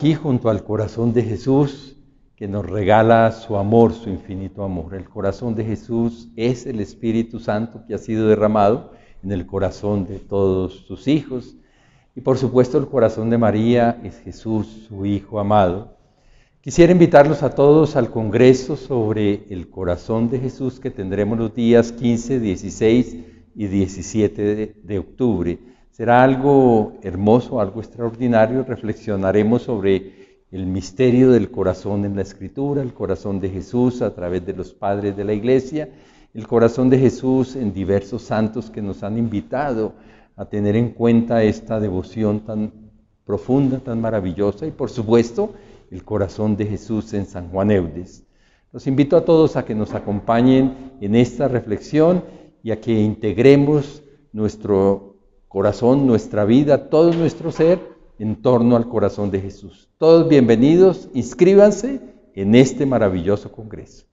aquí junto al corazón de Jesús que nos regala su amor, su infinito amor. El corazón de Jesús es el Espíritu Santo que ha sido derramado en el corazón de todos sus hijos. Y por supuesto el corazón de María es Jesús, su Hijo amado. Quisiera invitarlos a todos al Congreso sobre el corazón de Jesús que tendremos los días 15, 16 y 17 de, de octubre. Será algo hermoso, algo extraordinario. Reflexionaremos sobre el misterio del corazón en la escritura, el corazón de Jesús a través de los padres de la iglesia, el corazón de Jesús en diversos santos que nos han invitado a tener en cuenta esta devoción tan profunda, tan maravillosa y por supuesto el corazón de Jesús en San Juan Eudes. Los invito a todos a que nos acompañen en esta reflexión y a que integremos nuestro corazón, nuestra vida, todo nuestro ser en torno al corazón de Jesús. Todos bienvenidos, inscríbanse en este maravilloso congreso.